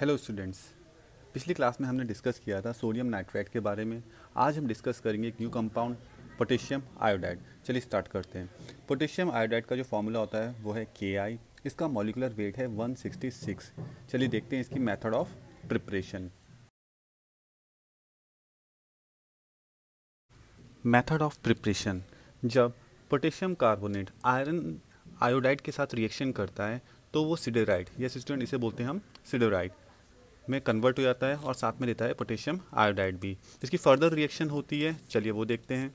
hello students पिछली class में हमने डिस्कस किया था सोडियम नाइट्राइड के बारे में आज हम डिस्कस करेंगे एक न्यू कंपाउंड पोटेशियम आयोडाइड चलिए स्टार्ट करते हैं पोटेशियम आयोडाइड का जो फॉर्मूला होता है वो है के आई इसका मॉलिकुलर वेट है 166 चलिए देखते हैं इसकी method of preparation method of preparation जब पोटेशियम कार्बोनेट आयरन आयोडाइड के साथ रिएक्शन करता है तो वो सिडेराइड या स्टूडेंट इसे बोलते हैं हम सिडेराइड में कन्वर्ट हो जाता है और साथ में देता है पोटेशियम आयोडाइड भी इसकी फर्दर रिएक्शन होती है चलिए वो देखते हैं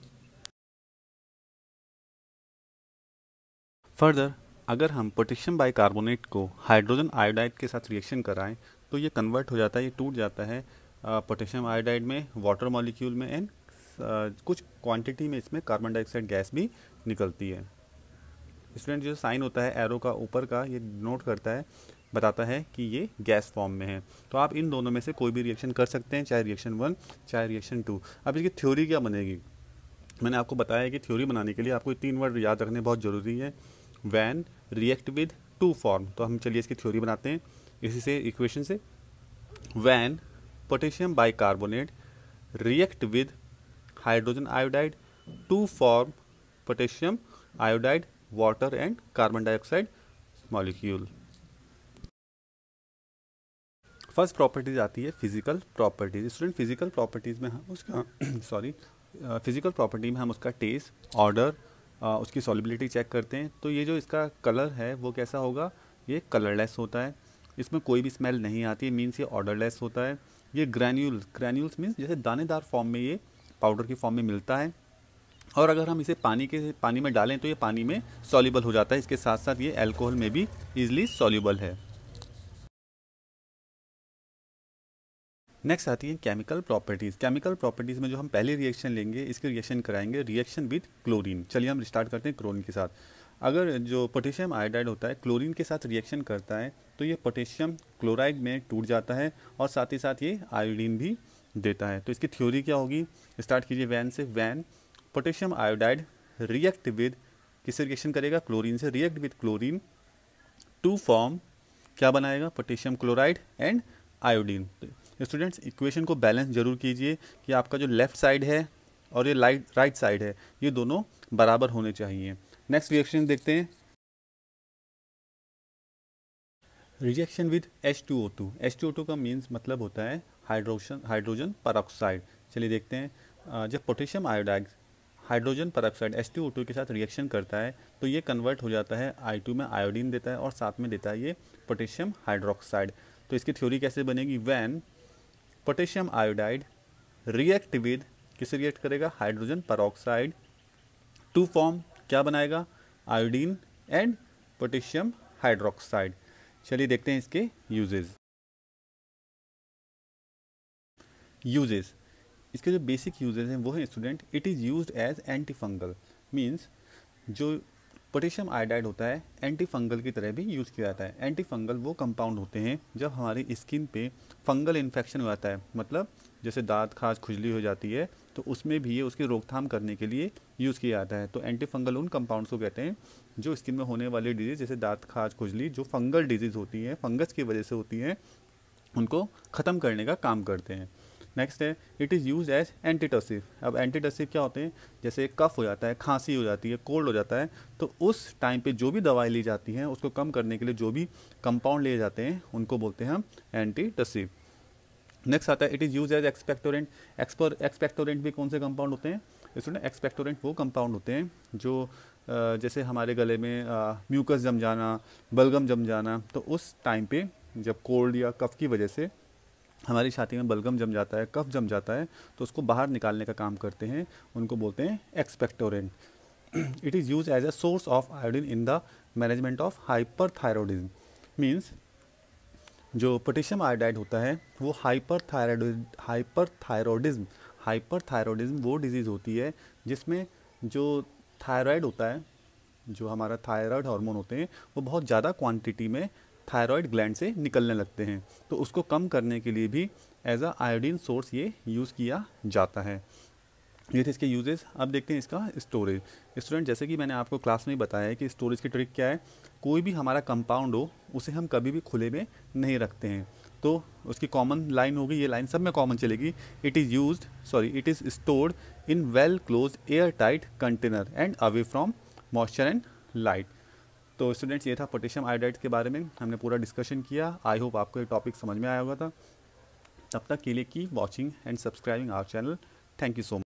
फर्दर अगर हम पोटेशियम बाइकार्बोनेट को हाइड्रोजन आयोडाइड के साथ रिएक्शन कराएं तो ये कन्वर्ट हो जाता है ये टूट जाता है पोटेशियम आयोडाइड में वाटर मॉलिक्यूल में एंड कुछ क्वांटिटी में इसमें कार्बन डाइऑक्साइड गैस भी निकलती है स्टूडेंट जो साइन होता है एरो का ऊपर का ये नोट करता है बताता है कि ये गैस फॉर्म में है तो आप इन दोनों में से कोई भी रिएक्शन कर सकते हैं चाहे रिएक्शन वन चाहे रिएक्शन टू अब इसकी थ्योरी क्या बनेगी मैंने आपको बताया कि थ्योरी बनाने के लिए आपको तीन वर्ड याद रखने बहुत ज़रूरी है when react with to form तो हम चलिए इसकी थ्योरी बनाते हैं इसी से इक्वेशन से when potassium bicarbonate react with hydrogen iodide to form potassium iodide water and carbon dioxide molecule first properties आती है physical properties student physical properties में हम उसका सॉरी फिजिकल प्रॉपर्टी में हम उसका टेस्ट ऑर्डर उसकी सॉलिबिलिटी चेक करते हैं तो ये जो इसका कलर है वो कैसा होगा ये कलरलेस होता है इसमें कोई भी स्मेल नहीं आती है मीन्स ये ऑर्डरलेस होता है ये ग्रैन्यूल ग्रैन्यूल्स मीन्स जैसे दानेदार फॉर्म में ये पाउडर की फॉर्म में मिलता है और अगर हम इसे पानी के पानी में डालें तो ये पानी में सॉल्युबल हो जाता है इसके साथ साथ ये अल्कोहल में भी ईजिली सॉल्युबल है नेक्स्ट आती है केमिकल प्रॉपर्टीज़ केमिकल प्रॉपर्टीज़ में जो हम पहले रिएक्शन लेंगे इसके रिएक्शन कराएंगे रिएक्शन विद क्लोरीन चलिए हम स्टार्ट करते हैं क्लोरीन के साथ अगर जो पोटेशियम आयोडाइड होता है क्लोरीन के साथ रिएक्शन करता है तो ये पोटेशियम क्लोराइड में टूट जाता है और साथ ही साथ ये आयोडीन भी देता है तो इसकी थ्योरी क्या होगी स्टार्ट कीजिए वैन से when potassium iodide react with किससे रिएक्शन करेगा क्लोरीन से react with chlorine to form क्या बनाएगा potassium chloride and iodine students equation को बैलेंस जरूर कीजिए कि आपका जो लेफ्ट साइड है और ये राइट राइट साइड है ये दोनों बराबर होने चाहिए नेक्स्ट रिएक्शन देखते हैं रिएक्शन विद H2O2 H2O2 का मीन्स मतलब होता है हाइड्रोजन हाइड्रोजन परऑक्साइड चलिए देखते हैं जब potassium iodide hydrogen peroxide H2O2 के साथ रिएक्शन करता है तो ये कन्वर्ट हो जाता है I2 में आयोडीन देता है और साथ में देता है ये पोटेशियम हाइड्रोक्साइड तो इसकी थ्योरी कैसे बनेगी when potassium iodide react with किसे रिएक्ट करेगा हाइड्रोजन परोक्साइड टू फॉर्म क्या बनाएगा आयोडीन एंड पोटेशियम हाइड्रोक्साइड चलिए देखते हैं इसके यूजेस यूजेस इसके जो बेसिक यूजेस हैं वो हैं student it is use as antifungal means जो पोटेशियम आयोडाइड होता है एंटी फंगल की तरह भी यूज़ किया जाता है एंटी फंगल वो कंपाउंड होते हैं जब हमारी स्किन पे फंगल इन्फेक्शन हो जाता है मतलब जैसे दांत खाज खुजली हो जाती है तो उसमें भी ये उसकी रोकथाम करने के लिए यूज़ किया जाता है तो एंटी फंगल उन कंपाउंड्स को कहते हैं जो स्किन में होने वाली डिजीज़ जैसे दांत खाज खुजली जो फंगल डिजीज़ होती है फंगस की वजह से होती है उनको ख़त्म करने का काम करते हैं नेक्स्ट है it is use as antitussive अब एंटीटसिव क्या होते हैं जैसे कफ हो जाता है खांसी हो जाती है कोल्ड हो जाता है तो उस टाइम पे जो भी दवाई ली जाती है उसको कम करने के लिए जो भी कंपाउंड लिए जाते हैं उनको बोलते हैं हम एंटीटसिव नेक्स्ट आता है it is use as expectorant exper expectorant भी कौन से कंपाउंड होते हैं स्टूडेंट एक्सपेक्टोरेंट वो कंपाउंड होते हैं जो जैसे हमारे गले में म्यूकस जम जाना बलगम जम जाना तो उस टाइम पे जब कोल्ड या कफ की वजह से हमारी छाती में बलगम जम जाता है कफ जम जाता है तो उसको बाहर निकालने का काम करते हैं उनको बोलते हैं expectorant it is use as a source of iodine in the management of hyper hyperthyroidism means जो पोटेशियम आयोडाइड होता है वो hyper hyper hyperthyroid hyper hyperthyroidism वो डिजीज़ होती है जिसमें जो थायरॉयड होता है जो हमारा थायरॉयड हार्मोन होते हैं वो बहुत ज़्यादा क्वांटिटी में थायराइड ग्लैंड से निकलने लगते हैं तो उसको कम करने के लिए भी एज आ आयोडीन सोर्स ये यूज़ किया जाता है ये थे इसके यूजेस अब देखते हैं इसका स्टोरेज स्टूडेंट जैसे कि मैंने आपको क्लास में बताया है कि स्टोरेज की ट्रिक क्या है कोई भी हमारा कंपाउंड हो उसे हम कभी भी खुले में नहीं रखते हैं तो उसकी कॉमन लाइन होगी ये लाइन सब में कॉमन चलेगी it is use sorry it is stored in well close air tight container and away from moisture and light तो स्टूडेंट्स ये था पोटेशियम आयोडाइड के बारे में हमने पूरा डिस्कशन किया आई होप आपको ये टॉपिक समझ में आया होगा था तब तक के लिए की watching and subscribing our channel thank you so much